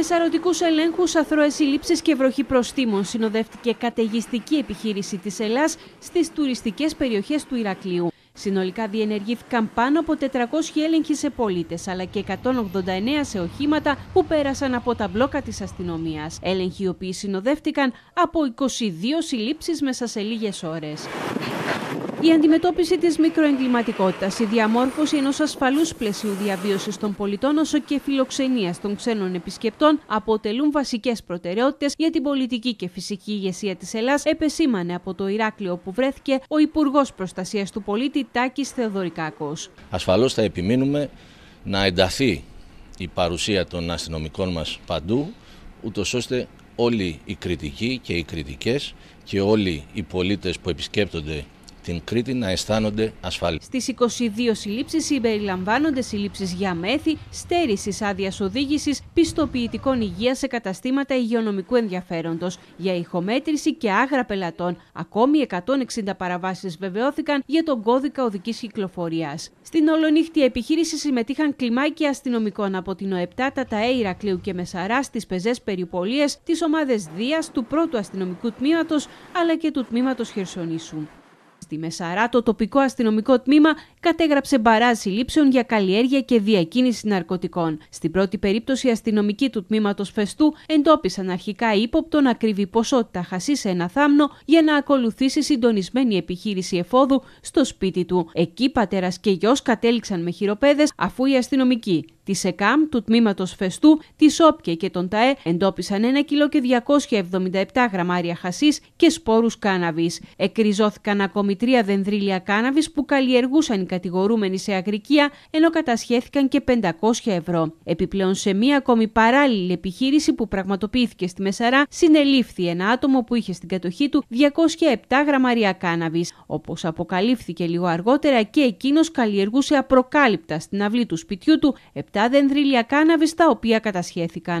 με σαρωτικού ελέγχου, αθρώε συλλήψει και βροχή προστήμων συνοδεύτηκε καταιγιστική επιχείρηση της Ελλάς στις τουριστικές περιοχές του Ηρακλείου. Συνολικά διενεργήθηκαν πάνω από 400 έλεγχοι σε πολίτες, αλλά και 189 σε οχήματα που πέρασαν από τα μπλόκα της αστυνομίας. Έλεγχοι οι οποίοι συνοδεύτηκαν από 22 συλλήψεις μέσα σε λίγες ώρες. Η αντιμετώπιση της μικροεγκληματικότητας, η διαμόρφωση ενός ασφαλούς πλαισίου διαβίωσης των πολιτών, όσο και φιλοξενία των ξένων επισκεπτών, αποτελούν βασικές προτεραιότητες για την πολιτική και φυσική ηγεσία της Ελλάς επεσήμανε από το Ηράκλειο που βρέθηκε ο Υπουργός Προστασίας του Πολίτη Τάκης Θεοδωρικάκος. Ασφαλώς θα επιμείνουμε να ενταθεί η παρουσία των αστυνομικών μας παντού, ούτως ώστε όλοι οι κριτικοί και οι κριτικές και όλοι οι πολίτες που επισκέπτονται στην Κρήτη να αισθάνονται ασφαλείς. Στις 22 συλλήψεις συμπεριλαμβάνονται συλλήψεις για μέθη, στέρησης άδειας οδήγησης, πιστοποιητικών υγείας σε καταστήματα υγειονομικού ενδιαφέροντος, για ηχομέτρηση και άγρα πελατών. Ακόμη 160 παραβάσεις βεβαιώθηκαν για τον κώδικα οδικής κυκλοφορίας. Στην ολονύχτη επιχείρηση συμμετείχαν κλιμάκια αστυνομικών από την ΟΕΠΤΑ, τα ΤΑΕΙΡΑ, Κλείου και Μεσαρά στις πεζές περιπολίες, τι ομάδε δια του πρώτου αστυνομικού τμήματος, αλλά και του τμήματος Χερσονήσου στη Μεσαρά, το τοπικό αστυνομικό τμήμα κατέγραψε μπαράζ συλλήψεων για καλλιέργεια και διακίνηση ναρκωτικών. Στην πρώτη περίπτωση, οι αστυνομικοί του τμήματος Φεστού εντόπισαν αρχικά να ακριβή ποσότητα χασί σε ένα θάμνο για να ακολουθήσει συντονισμένη επιχείρηση εφόδου στο σπίτι του. Εκεί πατέρας και γιος κατέληξαν με χειροπέδες αφού οι αστυνομικοί της ΕΚΑΜ, του τμήματος Φεστού, της ΣΟΠΚΕ και των ΤΑΕ εντόπισαν ένα κιλό και 277 γραμμάρια χασίς και σπόρους κάναβης. Εκριζώθηκαν ακόμη Τρία δενδρίλια κάναβης που καλλιεργούσαν οι κατηγορούμενοι σε αγρικία, ενώ κατασχέθηκαν και 500 ευρώ. Επιπλέον σε μία ακόμη παράλληλη επιχείρηση που πραγματοποιήθηκε στη Μεσαρά, συνελήφθη ένα άτομο που είχε στην κατοχή του 207 γραμμαρία κάναβης. Όπως αποκαλύφθηκε λίγο αργότερα και εκείνος καλλιεργούσε απροκάλυπτα στην αυλή του σπιτιού του 7 δενδρύλια κάναβης τα οποία κατασχέθηκαν.